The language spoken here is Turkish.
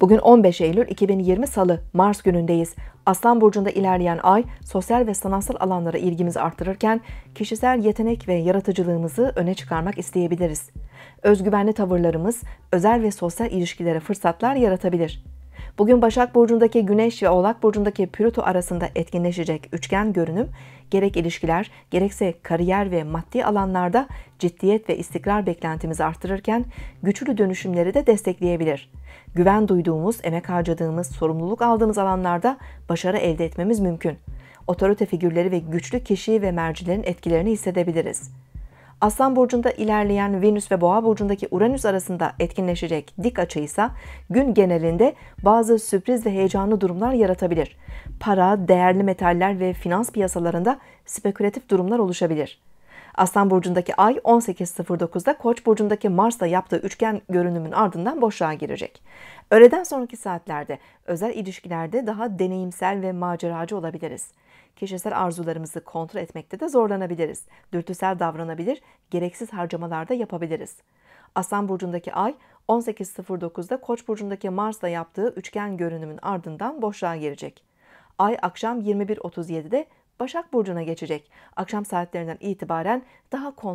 Bugün 15 Eylül 2020 Salı, Mars günündeyiz. Aslan Burcu'nda ilerleyen ay, sosyal ve sanatsal alanlara ilgimizi artırırken, kişisel yetenek ve yaratıcılığımızı öne çıkarmak isteyebiliriz. Özgüvenli tavırlarımız, özel ve sosyal ilişkilere fırsatlar yaratabilir. Bugün Başak Burcu'ndaki Güneş ve Oğlak Burcu'ndaki Plüto arasında etkinleşecek üçgen görünüm, gerek ilişkiler, gerekse kariyer ve maddi alanlarda ciddiyet ve istikrar beklentimizi artırırken güçlü dönüşümleri de destekleyebilir. Güven duyduğumuz, emek harcadığımız, sorumluluk aldığımız alanlarda başarı elde etmemiz mümkün. Otorite figürleri ve güçlü kişi ve mercilerin etkilerini hissedebiliriz. Aslan burcunda ilerleyen Venüs ve Boğa burcundaki Uranüs arasında etkinleşecek dik açıysa gün genelinde bazı sürpriz ve heyecanlı durumlar yaratabilir. Para, değerli metaller ve finans piyasalarında spekülatif durumlar oluşabilir. Aslan burcundaki Ay 18.09'da Koç burcundaki Mars'la yaptığı üçgen görünümün ardından boşluğa girecek. Öğleden sonraki saatlerde özel ilişkilerde daha deneyimsel ve maceracı olabiliriz. Kişisel arzularımızı kontrol etmekte de zorlanabiliriz. Dürtüsel davranabilir, gereksiz harcamalarda yapabiliriz. Aslan burcundaki Ay 18.09'da Koç burcundaki Mars'la yaptığı üçgen görünümün ardından boşluğa girecek. Ay akşam 21.37'de Başak Burcu'na geçecek. Akşam saatlerinden itibaren daha kontrol